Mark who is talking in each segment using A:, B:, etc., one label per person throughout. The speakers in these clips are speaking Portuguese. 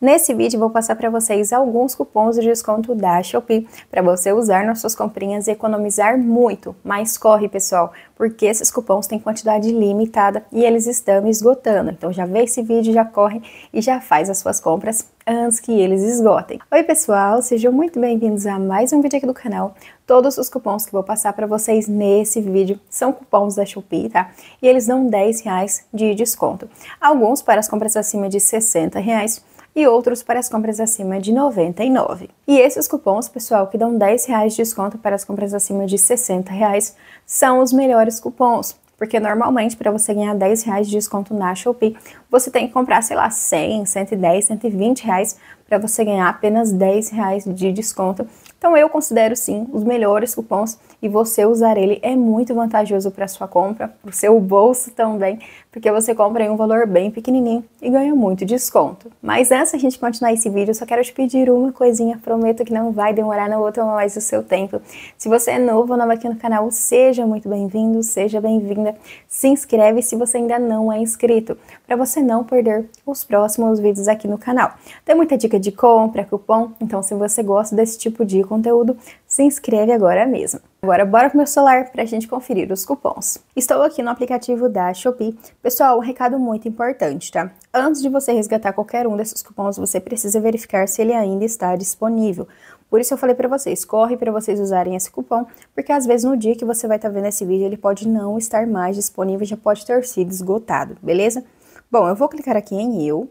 A: Nesse vídeo vou passar para vocês alguns cupons de desconto da Shopee para você usar nas suas comprinhas e economizar muito, mas corre pessoal, porque esses cupons têm quantidade limitada e eles estão esgotando. Então já vê esse vídeo, já corre e já faz as suas compras antes que eles esgotem. Oi pessoal, sejam muito bem-vindos a mais um vídeo aqui do canal. Todos os cupons que vou passar para vocês nesse vídeo são cupons da Shopee, tá? E eles dão 10 reais de desconto. Alguns para as compras acima de 60 reais e outros para as compras acima de 99. E esses cupons, pessoal, que dão 10 reais de desconto para as compras acima de 60 reais, são os melhores cupons. Porque normalmente, para você ganhar 10 reais de desconto na Shopee, você tem que comprar, sei lá, 100, 110, 120 reais para você ganhar apenas 10 reais de desconto. Então eu considero sim os melhores cupons e você usar ele é muito vantajoso para sua compra, para o seu bolso também, porque você compra em um valor bem pequenininho e ganha muito desconto. Mas antes da gente continuar esse vídeo, eu só quero te pedir uma coisinha, prometo que não vai demorar, não vou tomar mais o seu tempo. Se você é novo ou nova aqui no canal, seja muito bem-vindo, seja bem-vinda. Se inscreve se você ainda não é inscrito, para você não perder os próximos vídeos aqui no canal. Tem muita dica de compra, cupom, então se você gosta desse tipo de conteúdo, se inscreve agora mesmo. Agora bora com meu celular para a gente conferir os cupons. Estou aqui no aplicativo da Shopee. Pessoal, um recado muito importante, tá? Antes de você resgatar qualquer um desses cupons, você precisa verificar se ele ainda está disponível. Por isso eu falei para vocês, corre para vocês usarem esse cupom, porque às vezes no dia que você vai estar tá vendo esse vídeo, ele pode não estar mais disponível, já pode ter sido esgotado, beleza? Bom, eu vou clicar aqui em eu.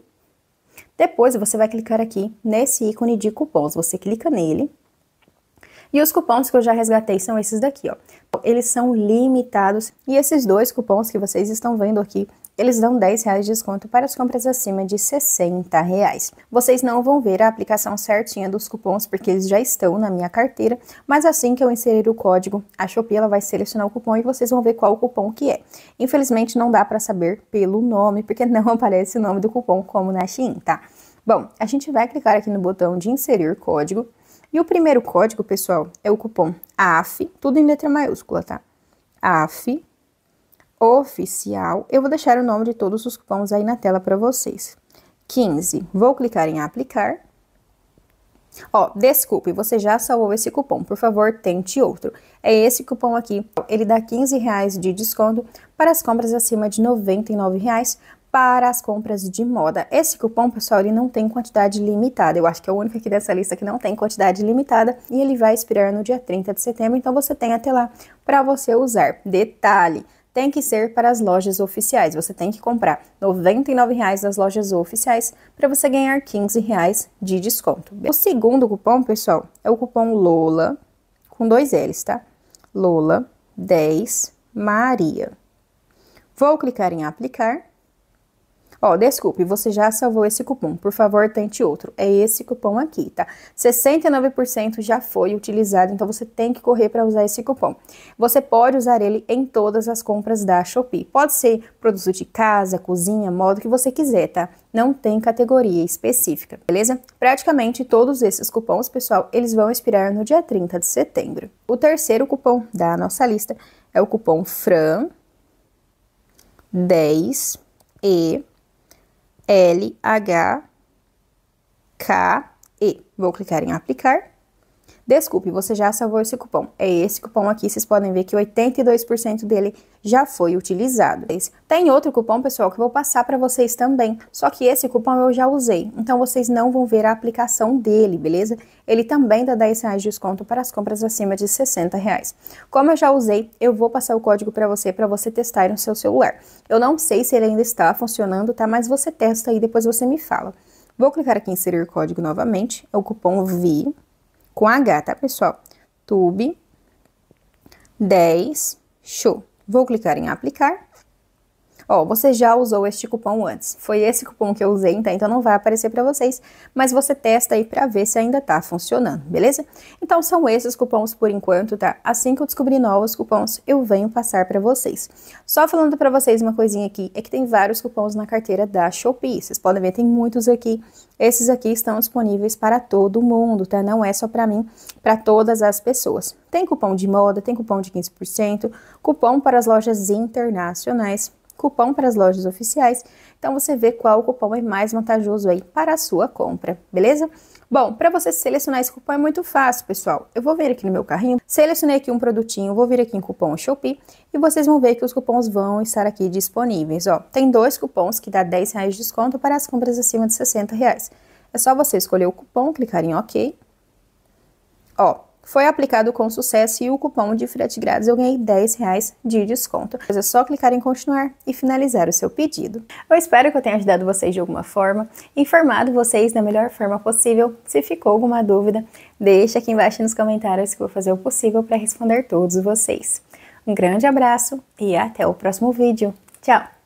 A: Depois você vai clicar aqui nesse ícone de cupons. Você clica nele e os cupons que eu já resgatei são esses daqui, ó. Eles são limitados e esses dois cupons que vocês estão vendo aqui, eles dão 10 reais de desconto para as compras acima de 60 reais. Vocês não vão ver a aplicação certinha dos cupons porque eles já estão na minha carteira, mas assim que eu inserir o código, a Shopee ela vai selecionar o cupom e vocês vão ver qual o cupom que é. Infelizmente não dá para saber pelo nome, porque não aparece o nome do cupom como na Shein, tá? Bom, a gente vai clicar aqui no botão de inserir código e o primeiro código, pessoal, é o cupom AF, tudo em letra maiúscula, tá? AF oficial. Eu vou deixar o nome de todos os cupons aí na tela para vocês. 15. Vou clicar em aplicar. Ó, oh, desculpe, você já salvou esse cupom, por favor, tente outro. É esse cupom aqui, ele dá 15 reais de desconto para as compras acima de 99 reais para as compras de moda. Esse cupom, pessoal, ele não tem quantidade limitada. Eu acho que é o único aqui dessa lista que não tem quantidade limitada e ele vai expirar no dia 30 de setembro, então você tem até lá para você usar. Detalhe, tem que ser para as lojas oficiais. Você tem que comprar R$ 99,00 nas lojas oficiais para você ganhar R$ de desconto. O segundo cupom, pessoal, é o cupom LOLA, com dois L's, tá? LOLA 10 Maria. Vou clicar em aplicar Ó, desculpe, você já salvou esse cupom, por favor, tente outro. É esse cupom aqui, tá? 69% já foi utilizado, então você tem que correr para usar esse cupom. Você pode usar ele em todas as compras da Shopee. Pode ser produto de casa, cozinha, modo que você quiser, tá? Não tem categoria específica, beleza? Praticamente todos esses cupons, pessoal, eles vão expirar no dia 30 de setembro. O terceiro cupom da nossa lista é o cupom FRAN 10 e L, H, K, E. Vou clicar em aplicar. Desculpe, você já salvou esse cupom. É esse cupom aqui, vocês podem ver que 82% dele já foi utilizado. Tem outro cupom, pessoal, que eu vou passar para vocês também, só que esse cupom eu já usei, então vocês não vão ver a aplicação dele, beleza? Ele também dá 10 reais de desconto para as compras acima de 60 reais. Como eu já usei, eu vou passar o código para você, para você testar no seu celular. Eu não sei se ele ainda está funcionando, tá? Mas você testa e depois você me fala. Vou clicar aqui em inserir código novamente, é o cupom VI, com H, tá, pessoal? Tube 10 show. Vou clicar em aplicar ó, você já usou este cupom antes. Foi esse cupom que eu usei, tá? Então não vai aparecer para vocês, mas você testa aí para ver se ainda tá funcionando, beleza? Então são esses cupons por enquanto, tá? Assim que eu descobrir novos cupons, eu venho passar para vocês. Só falando para vocês uma coisinha aqui, é que tem vários cupons na carteira da Shopee. Vocês podem ver, tem muitos aqui. Esses aqui estão disponíveis para todo mundo, tá? Não é só para mim, para todas as pessoas. Tem cupom de moda, tem cupom de 15%, cupom para as lojas internacionais cupom para as lojas oficiais. Então você vê qual cupom é mais vantajoso aí para a sua compra, beleza? Bom, para você selecionar esse cupom é muito fácil, pessoal. Eu vou vir aqui no meu carrinho, selecionei aqui um produtinho, vou vir aqui em cupom Shopee e vocês vão ver que os cupons vão estar aqui disponíveis, ó. Tem dois cupons que dá 10 reais de desconto para as compras acima de 60 reais. É só você escolher o cupom, clicar em OK. Ó, foi aplicado com sucesso e o cupom de frete grátis eu ganhei 10 reais de desconto. É só clicar em continuar e finalizar o seu pedido. Eu espero que eu tenha ajudado vocês de alguma forma, informado vocês da melhor forma possível. Se ficou alguma dúvida, deixa aqui embaixo nos comentários que eu vou fazer o possível para responder todos vocês. Um grande abraço e até o próximo vídeo. Tchau!